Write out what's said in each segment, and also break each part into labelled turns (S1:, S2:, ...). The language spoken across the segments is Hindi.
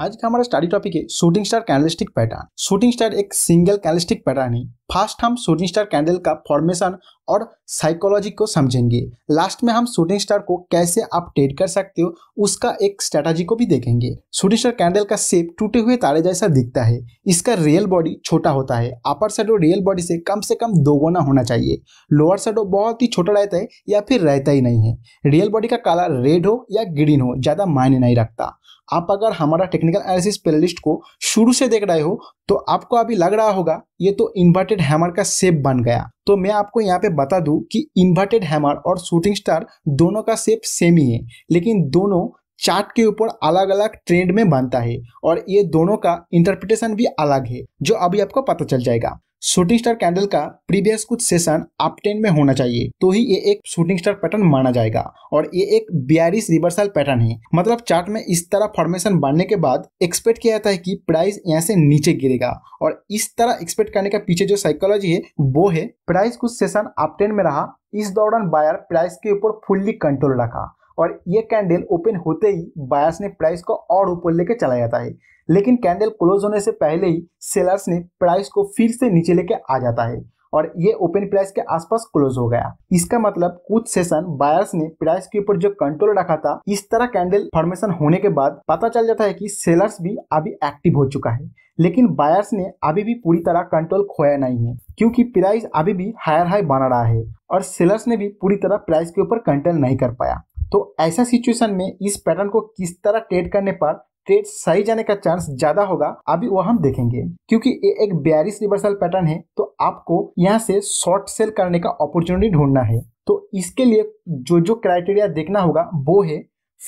S1: आज का हमारा स्टडी टॉपिक है shooting star candlestick pattern shooting star एक सिंगल कैंडलस्टिक पैटर्न है फर्स्ट हम शूटिंग स्टार कैंडल का फॉर्मेशन और साइकोलॉजी को समझेंगे लास्ट में हम शूटिंग स्टार को कैसे आप ट्रेड कर सकते हो उसका एक स्ट्रेटजी को भी देखेंगे शूटिंग स्टार कैंडल का शेप टूटे हुए तारे जैसा दिखता है इसका रियल बॉडी छोटा होता है अपर शेडो रियल बॉडी से कम से कम दो गुना होना चाहिए लोअर शेडो बहुत ही छोटा रहता है या फिर रहता ही नहीं है रियल बॉडी का कलर रेड हो या ग्रीन हो ज़्यादा मायने नहीं रखता आप अगर हमारा टेक्निकल एनालिसिस प्लेलिस्ट को शुरू से देख रहे हो तो आपको अभी लग रहा होगा ये तो इन्वर्टेड हैमर का सेप बन गया तो मैं आपको यहाँ पे बता दूं कि इन्वर्टेड हैमर और शूटिंग स्टार दोनों का सेप सेम ही है लेकिन दोनों चार्ट के ऊपर अलग अलग ट्रेंड में बनता है और ये दोनों का इंटरप्रिटेशन भी अलग है जो अभी आपको पता चल जाएगा शूटिंग स्टार कैंडल का प्रीवियस कुछ सेशन अप टेन में होना चाहिए तो ही ये एक शूटिंग स्टार पैटर्न माना जाएगा और ये एक बियारिस रिवर्सल पैटर्न है मतलब चार्ट में इस तरह फॉर्मेशन बढ़ने के बाद एक्सपेक्ट किया जाता है कि प्राइस यहाँ से नीचे गिरेगा और इस तरह एक्सपेक्ट करने का पीछे जो साइकोलॉजी है वो है प्राइस कुछ सेशन अप टेन में रहा इस दौरान बायर प्राइस के ऊपर फुल्ली कंट्रोल रखा और ये कैंडल ओपन होते ही बायर्स ने प्राइस को और ऊपर लेके चला जाता है लेकिन कैंडल क्लोज होने से पहले ही सेलर्स ने प्राइस को फिर से नीचे लेके आ जाता है और ये ओपन प्राइस के आसपास क्लोज हो गया इसका मतलब कुछ सेशन बायर्स ने प्राइस के ऊपर जो कंट्रोल रखा था इस तरह कैंडल फॉर्मेशन होने के बाद पता चल जाता है कि सेलर्स भी अभी एक्टिव हो चुका है लेकिन बायर्स ने अभी भी पूरी तरह कंट्रोल खोया नहीं है क्योंकि प्राइस अभी भी हायर हाई बना रहा है और सेलर्स ने भी पूरी तरह प्राइस के ऊपर कंट्रोल नहीं कर पाया तो ऐसा सिचुएशन में इस पैटर्न को किस तरह ट्रेड करने पर ट्रेड सही जाने का चांस ज्यादा होगा अभी वो हम देखेंगे क्योंकि ये एक बयालीस रिवर्सल पैटर्न है तो आपको यहाँ से शॉर्ट सेल करने का अपॉर्चुनिटी ढूंढना है तो इसके लिए जो जो क्राइटेरिया देखना होगा वो है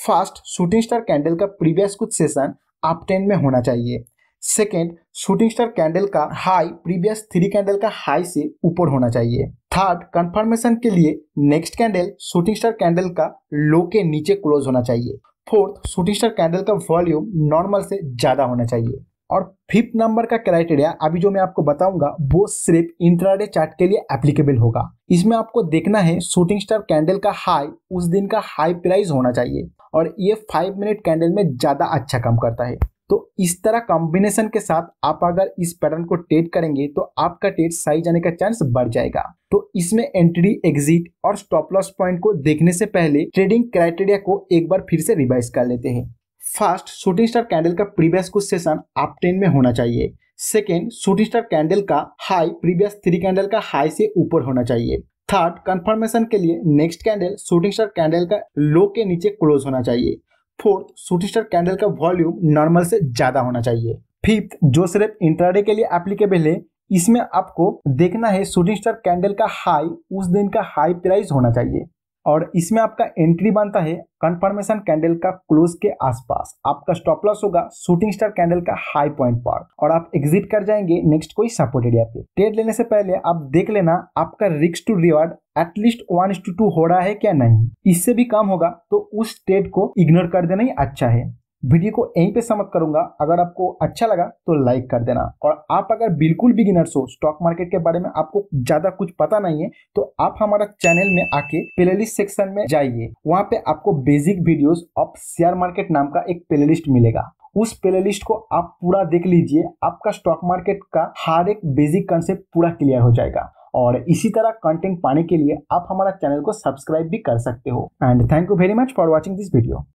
S1: फर्स्ट शूटिंग स्टार कैंडल का प्रीवियस कुछ सेशन आप ट्रेन में होना चाहिए सेकेंड शूटिंग स्टार कैंडल का हाई प्रीवियस थ्री कैंडल का हाई से ऊपर होना चाहिए थर्ड कंफर्मेशन के लिए next candle shooting star candle का लो के नीचे क्लोज होना चाहिए फोर्थ शूटिंग स्टार कैंडल का वॉल्यूम नॉर्मल से ज़्यादा होना चाहिए और फिफ्थ नंबर का क्राइटेरिया अभी जो मैं आपको बताऊंगा वो सिर्फ इंट्राडे चार्ट के लिए एप्लीकेबल होगा इसमें आपको देखना है शूटिंग स्टार कैंडल का हाई उस दिन का हाई प्राइस होना चाहिए और ये फाइव मिनट कैंडल में ज़्यादा अच्छा काम करता है इस तरह कॉम्बिनेशन के साथ आप अगर इस पैटर्न को ट्रेड करेंगे तो आपका ट्रेड साई जाने का चांस बढ़ जाएगा तो इसमें एंट्री एग्जिट और स्टॉप लॉस पॉइंट को देखने से पहले ट्रेडिंग क्राइटेरिया को एक बार फिर से रिवाइज कर लेते हैं फर्स्ट शूटिंग स्टार कैंडल का प्रीवियस कुछ सेशन आप ट्रेन में होना चाहिए सेकेंड शूटिंग स्टार कैंडल का हाई प्रीवियस थ्री कैंडल का हाई से ऊपर होना चाहिए थर्ड कंफर्मेशन के लिए next candle shooting star candle का लो के नीचे क्लोज होना चाहिए फोर्थ सूट स्टार कैंडल का वॉल्यूम नॉर्मल से ज्यादा होना चाहिए फिफ्थ जो सिर्फ इंट्राडे के लिए एप्लीकेबल है इसमें आपको देखना है शूटिंग स्टार कैंडल का हाई उस दिन का हाई प्राइस होना चाहिए और इसमें आपका एंट्री बनता है कंफर्मेशन कैंडल का क्लोज के आसपास आपका स्टॉप लॉस होगा शूटिंग स्टार कैंडल का हाई पॉइंट पर और आप एग्जिट कर जाएंगे नेक्स्ट कोई सपोर्ट एरिया पे ट्रेड लेने से पहले आप देख लेना आपका रिक्स to reward at least one to two हो रहा है क्या नहीं इससे भी कम होगा तो उस ट्रेड को इग्नोर कर देना ही अच्छा है वीडियो को यहीं पे समाप्त करूंगा अगर आपको अच्छा लगा तो लाइक कर देना और आप अगर बिल्कुल बिगिनर्स हो स्टॉक मार्केट के बारे में आपको ज्यादा कुछ पता नहीं है तो आप हमारा चैनल में आके प्लेलिस्ट सेक्शन में जाइए वहां पे आपको basic videos of share market नाम का एक प्ले मिलेगा उस प्ले को आप पूरा देख लीजिए आपका स्टॉक मार्केट का हर एक बेसिक कंसेप्ट पूरा क्लियर हो जाएगा और इसी तरह कंटेंट पाने के लिए आप हमारा चैनल को सब्सक्राइब भी कर सकते हो and thank you very much for watching this video